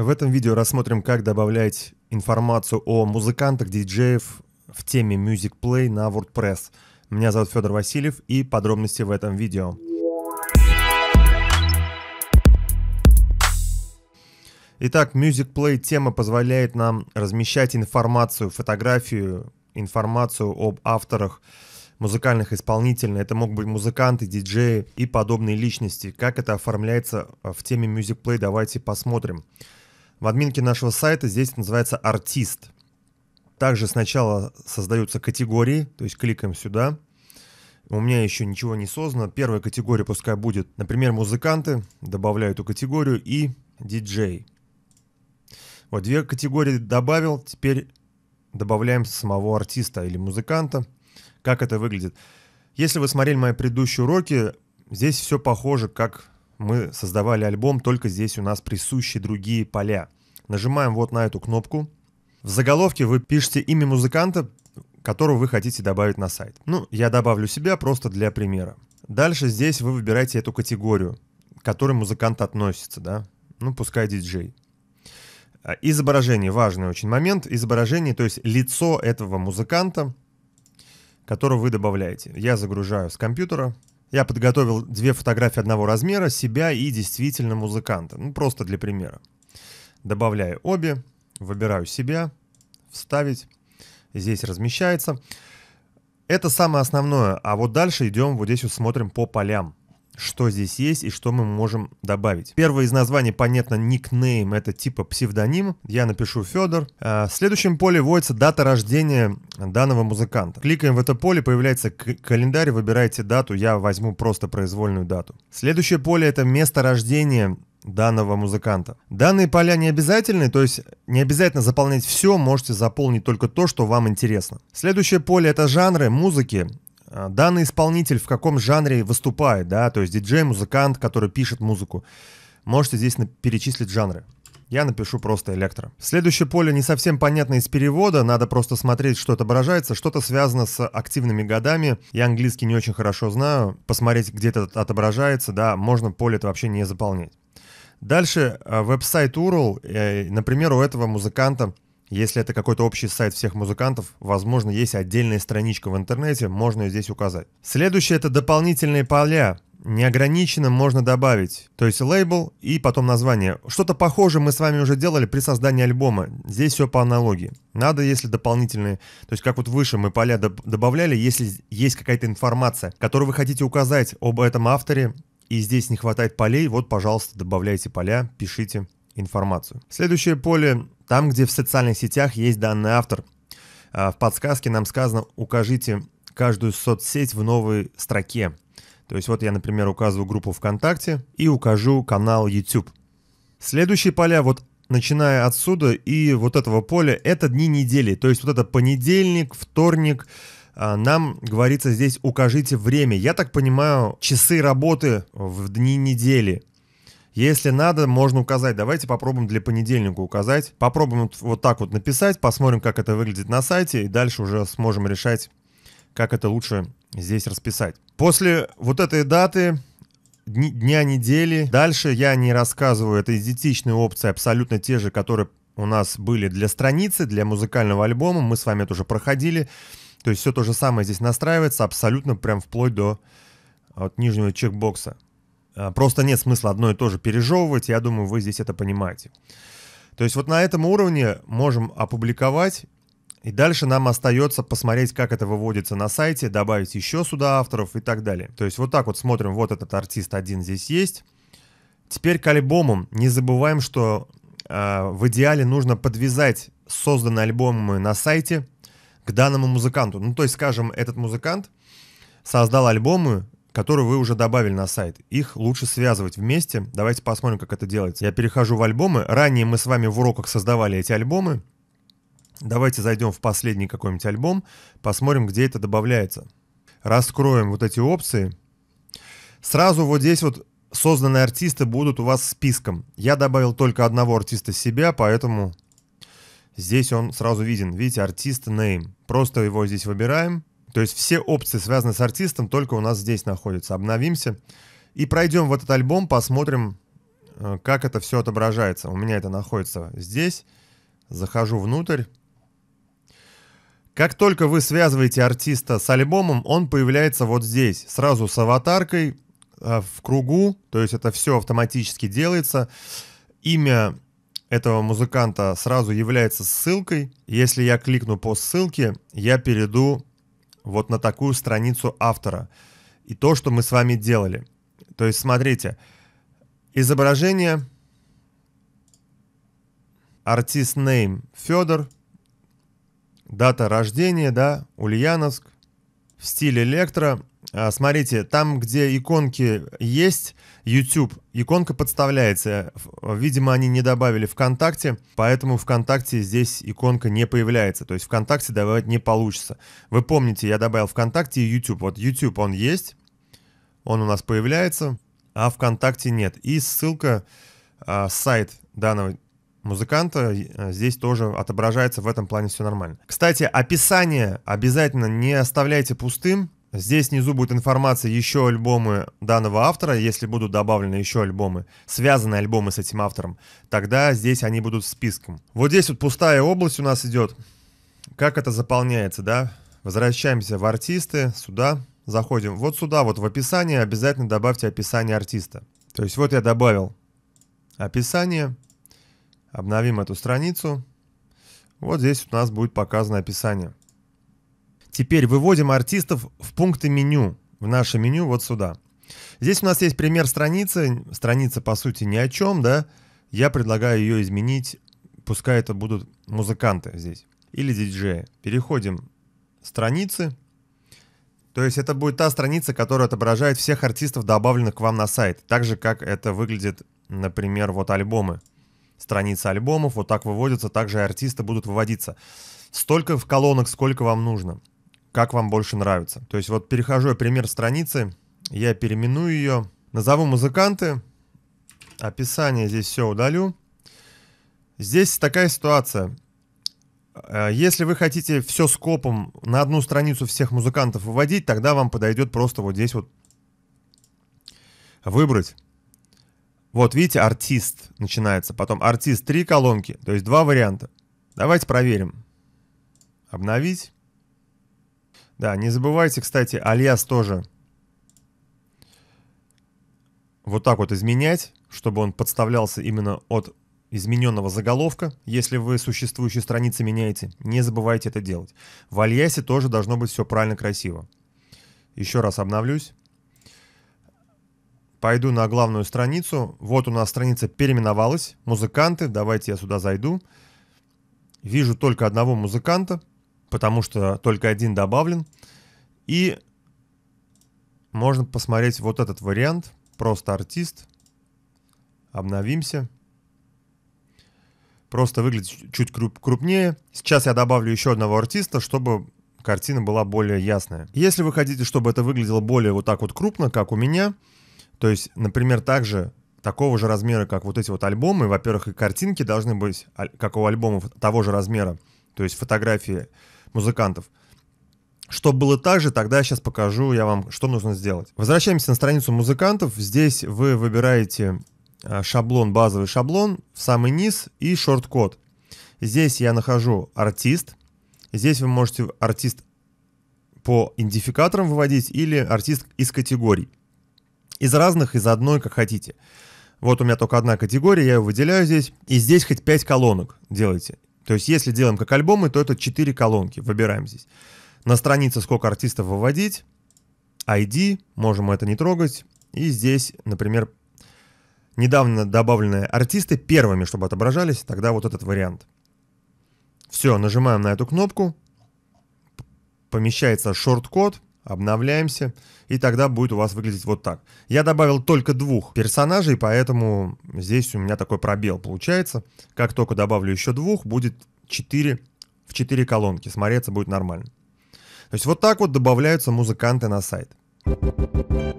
В этом видео рассмотрим, как добавлять информацию о музыкантах, диджеев в теме Music Play на WordPress. Меня зовут Федор Васильев и подробности в этом видео. Итак, Music Play тема позволяет нам размещать информацию, фотографию, информацию об авторах музыкальных исполнителей. Это могут быть музыканты, диджеи и подобные личности. Как это оформляется в теме Music Play, давайте посмотрим. В админке нашего сайта здесь называется «Артист». Также сначала создаются категории, то есть кликаем сюда. У меня еще ничего не создано. Первая категория пускай будет, например, музыканты. Добавляю эту категорию и диджей. Вот две категории добавил. Теперь добавляем самого артиста или музыканта. Как это выглядит? Если вы смотрели мои предыдущие уроки, здесь все похоже, как мы создавали альбом, только здесь у нас присущи другие поля. Нажимаем вот на эту кнопку. В заголовке вы пишете имя музыканта, которого вы хотите добавить на сайт. Ну, я добавлю себя просто для примера. Дальше здесь вы выбираете эту категорию, к которой музыкант относится, да? Ну, пускай диджей. А, изображение, важный очень момент. Изображение, то есть лицо этого музыканта, которого вы добавляете. Я загружаю с компьютера, я подготовил две фотографии одного размера, себя и действительно музыканта. Ну, просто для примера. Добавляю обе, выбираю себя, вставить. Здесь размещается. Это самое основное. А вот дальше идем, вот здесь вот смотрим по полям что здесь есть и что мы можем добавить. Первое из названий, понятно, никнейм, это типа псевдоним. Я напишу Федор. Э, в следующем поле вводится дата рождения данного музыканта. Кликаем в это поле, появляется календарь, выбираете дату, я возьму просто произвольную дату. Следующее поле это место рождения данного музыканта. Данные поля не обязательны, то есть не обязательно заполнять все, можете заполнить только то, что вам интересно. Следующее поле это жанры музыки. А, данный исполнитель в каком жанре выступает, да, то есть диджей, музыкант, который пишет музыку. Можете здесь перечислить жанры. Я напишу просто электро. Следующее поле не совсем понятно из перевода, надо просто смотреть, что отображается. Что-то связано с активными годами. Я английский не очень хорошо знаю. Посмотреть, где это отображается, да, можно поле это вообще не заполнять. Дальше э, веб-сайт URL, э, например, у этого музыканта если это какой-то общий сайт всех музыкантов, возможно, есть отдельная страничка в интернете, можно ее здесь указать. Следующее это дополнительные поля. Неограниченно можно добавить, то есть лейбл и потом название. Что-то похожее мы с вами уже делали при создании альбома. Здесь все по аналогии. Надо, если дополнительные, то есть как вот выше мы поля доб- добавляли, если есть какая-то информация, которую вы хотите указать об этом авторе, и здесь не хватает полей, вот, пожалуйста, добавляйте поля, пишите информацию. Следующее поле – там, где в социальных сетях есть данный автор. А, в подсказке нам сказано «укажите каждую соцсеть в новой строке». То есть вот я, например, указываю группу ВКонтакте и укажу канал YouTube. Следующие поля вот начиная отсюда и вот этого поля, это дни недели. То есть вот это понедельник, вторник, а, нам говорится здесь укажите время. Я так понимаю, часы работы в дни недели. Если надо, можно указать. Давайте попробуем для понедельника указать. Попробуем вот так вот написать, посмотрим, как это выглядит на сайте, и дальше уже сможем решать, как это лучше здесь расписать. После вот этой даты дня недели. Дальше я не рассказываю, это идентичные опции, абсолютно те же, которые у нас были для страницы, для музыкального альбома, мы с вами это уже проходили. То есть все то же самое здесь настраивается, абсолютно прям вплоть до а, вот, нижнего чекбокса. А, просто нет смысла одно и то же пережевывать, я думаю, вы здесь это понимаете. То есть вот на этом уровне можем опубликовать, и дальше нам остается посмотреть, как это выводится на сайте, добавить еще сюда авторов и так далее. То есть вот так вот смотрим, вот этот артист один здесь есть. Теперь к альбомам. Не забываем, что э, в идеале нужно подвязать созданные альбомы на сайте к данному музыканту. Ну то есть, скажем, этот музыкант создал альбомы которые вы уже добавили на сайт. Их лучше связывать вместе. Давайте посмотрим, как это делается. Я перехожу в альбомы. Ранее мы с вами в уроках создавали эти альбомы. Давайте зайдем в последний какой-нибудь альбом, посмотрим, где это добавляется. Раскроем вот эти опции. Сразу вот здесь вот созданные артисты будут у вас списком. Я добавил только одного артиста себя, поэтому здесь он сразу виден. Видите, артист name. Просто его здесь выбираем. То есть все опции, связанные с артистом, только у нас здесь находятся. Обновимся и пройдем в этот альбом, посмотрим, э, как это все отображается. У меня это находится здесь. Захожу внутрь. Как только вы связываете артиста с альбомом, он появляется вот здесь, сразу с аватаркой, э, в кругу, то есть это все автоматически делается. Имя этого музыканта сразу является ссылкой. Если я кликну по ссылке, я перейду вот на такую страницу автора. И то, что мы с вами делали. То есть, смотрите, изображение артист name Федор, дата рождения, да, Ульяновск, в стиле электро, а, смотрите, там, где иконки есть, YouTube, иконка подставляется. Видимо, они не добавили ВКонтакте, поэтому ВКонтакте здесь иконка не появляется. То есть ВКонтакте добавить не получится. Вы помните, я добавил ВКонтакте и YouTube. Вот YouTube он есть, он у нас появляется, а ВКонтакте нет. И ссылка, а, сайт данного музыканта э, здесь тоже отображается, в этом плане все нормально. Кстати, описание обязательно не оставляйте пустым, Здесь внизу будет информация еще альбомы данного автора, если будут добавлены еще альбомы, связанные альбомы с этим автором, тогда здесь они будут списком. Вот здесь вот пустая область у нас идет. Как это заполняется, да? Возвращаемся в артисты, сюда заходим. Вот сюда, вот в описание обязательно добавьте описание артиста. То есть вот я добавил описание, обновим эту страницу. Вот здесь у нас будет показано описание. Теперь выводим артистов в пункты меню, в наше меню вот сюда. Здесь у нас есть пример страницы. Страница, по сути, ни о чем, да? Я предлагаю ее изменить. Пускай это будут музыканты здесь или диджеи. Переходим страницы. То есть это будет та страница, которая отображает всех артистов, добавленных к вам на сайт. Так же, как это выглядит, например, вот альбомы. Страница альбомов вот так выводятся, также артисты будут выводиться. Столько в колонок, сколько вам нужно как вам больше нравится. То есть вот перехожу я пример страницы, я переименую ее, назову музыканты, описание здесь все удалю. Здесь такая ситуация. Э, если вы хотите все скопом на одну страницу всех музыкантов выводить, тогда вам подойдет просто вот здесь вот выбрать. Вот видите, артист начинается. Потом артист, три колонки, то есть два варианта. Давайте проверим. Обновить. Да, не забывайте, кстати, альяс тоже вот так вот изменять, чтобы он подставлялся именно от измененного заголовка, если вы существующие страницы меняете, не забывайте это делать. В альясе тоже должно быть все правильно красиво. Еще раз обновлюсь. Пойду на главную страницу. Вот у нас страница переименовалась. Музыканты. Давайте я сюда зайду. Вижу только одного музыканта потому что только один добавлен. И можно посмотреть вот этот вариант, просто артист. Обновимся. Просто выглядит чуть крупнее. Сейчас я добавлю еще одного артиста, чтобы картина была более ясная. Если вы хотите, чтобы это выглядело более вот так вот крупно, как у меня, то есть, например, также такого же размера, как вот эти вот альбомы, во-первых, и картинки должны быть, как у альбомов того же размера, то есть фотографии музыкантов. Чтобы было так же, тогда я сейчас покажу я вам, что нужно сделать. Возвращаемся на страницу музыкантов. Здесь вы выбираете э, шаблон, базовый шаблон, в самый низ и шорт-код. Здесь я нахожу артист. Здесь вы можете артист по идентификаторам выводить или артист из категорий. Из разных, из одной, как хотите. Вот у меня только одна категория, я ее выделяю здесь. И здесь хоть 5 колонок делайте. То есть если делаем как альбомы, то это 4 колонки, выбираем здесь. На странице сколько артистов выводить, ID, можем это не трогать. И здесь, например, недавно добавленные артисты первыми, чтобы отображались, тогда вот этот вариант. Все, нажимаем на эту кнопку, помещается шорт-код, обновляемся, и тогда будет у вас выглядеть вот так. Я добавил только двух персонажей, поэтому здесь у меня такой пробел получается. Как только добавлю еще двух, будет 4 в 4 колонки, смотреться будет нормально. То есть вот так вот добавляются музыканты на сайт. Thank you.